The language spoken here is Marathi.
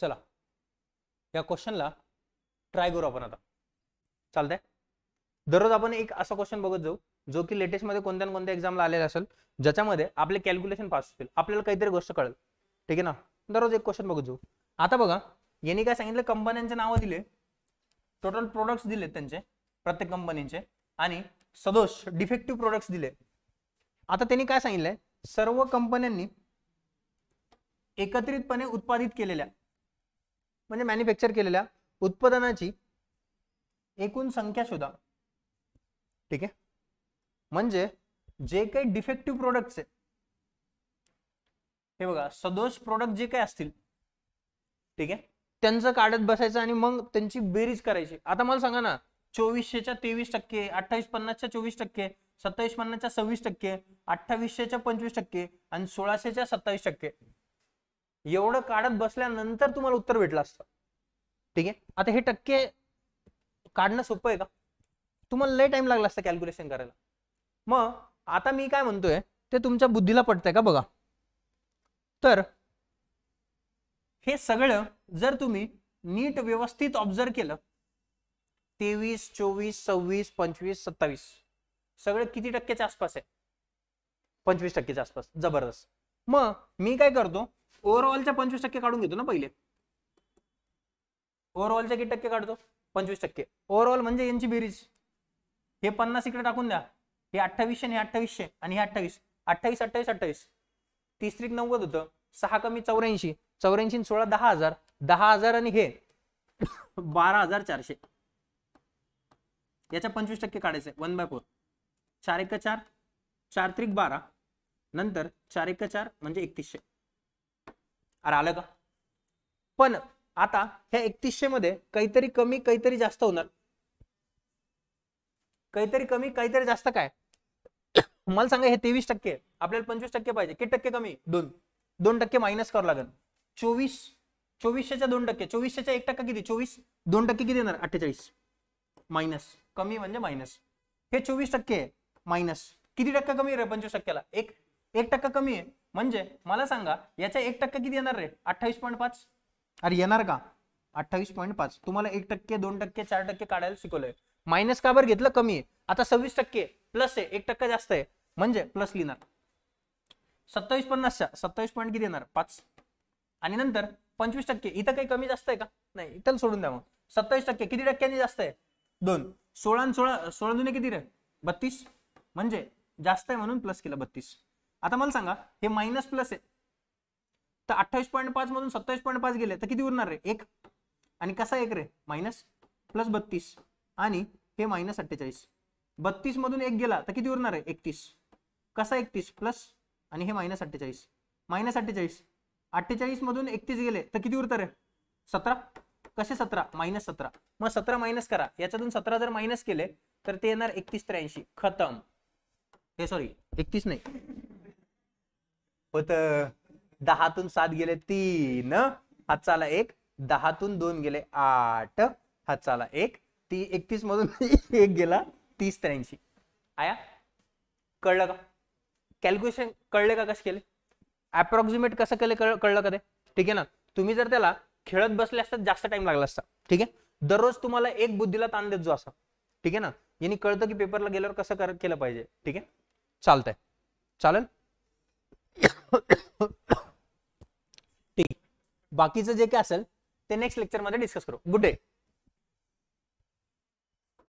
चला या क्वेश्चनला ट्राय करू आपण आता चालतंय दररोज आपण एक असा क्वेश्चन बघत जाऊ जो की मध्ये कोणत्या ना कोणत्या एक्झामला आलेला असेल ज्याच्यामध्ये आपले कॅल्क्युलेशन पास होतील आपल्याला काहीतरी गोष्ट कळेल ठीक आहे ना दररोज एक क्वेश्चन बघत जाऊ आता बघा यांनी काय सांगितलं कंपन्यांचे नाव दिले टोटल प्रोडक्ट्स दिले त्यांचे प्रत्येक कंपनीचे आणि सदोष डिफेक्टिव्ह प्रोडक्ट्स दिले आता त्यांनी काय सांगितलंय सर्व कंपन्यांनी एकत्रितपणे उत्पादित केलेल्या म्हणजे मॅन्युफॅक्चर केलेल्या उत्पादनाची एकूण संख्या शोधा ठीक आहे म्हणजे जे काही डिफेक्टिव्ह प्रोडक्ट्स आहे हे बघा सदोष प्रोडक्ट जे काही असतील ठीक आहे त्यांचं काढत बसायचं आणि मग त्यांची बेरीज करायची आता मला सांगा ना चोवीसशेच्या तेवीस टक्के अठ्ठावीस पन्नासच्या चोवीस टक्के सत्तावीस पन्नासच्या सव्वीस टक्के अठ्ठावीसशेच्या पंचवीस टक्के आणि सोळाशेच्या सत्तावीस टक्के एवढं काढत बसल्यानंतर तुम्हाला उत्तर भेटलं असतं ठीक आहे आता हे टक्के काढणं सोपं आहे का तुम्हाला लय टाइम लागला असता कॅल्क्युलेशन करायला मग आता मी काय म्हणतोय ते तुमच्या बुद्धीला पडतंय का बघा तर हे सगळं जर तुम्ही नीट व्यवस्थित ऑब्झर्व केलं तेवीस चोवीस सव्वीस पंचवीस सत्तावीस सगळं किती टक्क्याच्या आसपास आहे पंचवीस टक्क्याच्या आसपास जबरदस्त मग मी काय करतो ओव्हरऑलच्या पंचवीस टक्के काढून घेतो ना पहिले ओव्हरऑलच्या किती टक्के काढतो पंचवीस टक्के ओव्हरऑल म्हणजे यांची बेरीज हे पन्नास इकडे टाकून द्या हे अठ्ठावीसशे आणि अठ्ठावीसशे आणि हे अठ्ठावीस अठ्ठावीस अठ्ठावीस अठ्ठावीस तीस त्रिक नव्वद होतं सहा कमी चौऱ्याऐंशी चौऱ्याऐंशी सोळा दहा हजार दहा हजार आणि हे बारा हजार चारशे याच्या पंचवीस टक्के काढायचे वन बाय फोर चार एक चार चार त्रिक बारा नंतर चार एक चार म्हणजे एकतीसशे अरे आलं का पण आता ह्या एकतीसशे मध्ये काहीतरी कमी काहीतरी जास्त होणार काहीतरी कमी काहीतरी जास्त काय मला सांगा हे तेवीस टक्के आपल्याला पंचवीस टक्के पाहिजे किती टक्के कमी दोन दोन टक्के मायनस करावं लागेल चोवीस चोवीसशेच्या दोन टक्के चोवीसशेच्या एक टक्का किती चोवीस दोन टक्के किती येणार अठ्ठेचाळीस मायनस कमी म्हणजे मायनस हे चोवीस टक्के मायनस किती टक्का कमी पंचवीस टक्क्याला एक एक टक्का कमी आहे म्हणजे मला सांगा याचा एक टक्का किती येणार रे अठ्ठावीस पॉईंट पाच अरे येणार का अठ्ठावीस पॉईंट पाच तुम्हाला एक टक्के दोन टक्के चार टक्के काढायला शिकवलंय मायनस का बरं घेतलं कमी आहे आता सव्वीस टक्के प्लस आहे एक टक्का जास्त आहे म्हणजे प्लस लिहिणार सत्तावीस पन्नासच्या सत्तावीस पॉईंट किती येणार पाच आणि नंतर पंचवीस टक्के इथं काही कमी जास्त आहे का नाही इथं सोडून द्या मग सत्तावीस टक्के किती टक्क्यांनी जास्त आहे दोन सोळा सोळा सोळा जुने किती रे बत्तीस म्हणजे जास्त आहे म्हणून प्लस केलं बत्तीस आता मला सांगा हे मायनस प्लस आहे तर अठ्ठावीस पॉईंट पाच मधून सत्तावीस पॉईंट पाच गेले तर किती उरणार रे एक आणि कसा एक रे मायनस प्लस बत्तीस आणि हे मायनस अठ्ठेचाळीस बत्तीस मधून एक गेला तर किती उरणार आहे एकतीस कसा एकतीस प्लस आणि हे मायनस अठ्ठेचाळीस मायनस अठ्ठेचाळीस अठ्ठेचाळीस मधून एकतीस गेले तर किती उरतं रे सतरा कसे सतरा मायनस सतरा मग सतरा मायनस करा याच्यातून सतरा जर मायनस केले तर ते येणार एकतीस त्र्याऐंशी खतम हे सॉरी एकतीस नाही होत दहातून सात गेले तीन चाला एक दहातून दोन गेले आठ चाला एक ती एकतीस मधून एक गेला तीस त्र्याऐंशी आया कळलं का कॅल्क्युलेशन कळले का कसे केले अप्रॉक्सिमेट कसं केले कळलं का ते ठीक आहे ना तुम्ही जर त्याला खेळत बसले असतात जास्त टाइम लागला असता ठीक आहे दररोज तुम्हाला एक बुद्धीला ताण देत जो असा ठीक आहे ना यांनी कळतं की पेपरला गेल्यावर कसं केलं पाहिजे ठीक आहे चालतंय चालेल ठीक बाकीचं जे काय असेल ते नेक्स्ट मध्ये डिस्कस करू गुड डे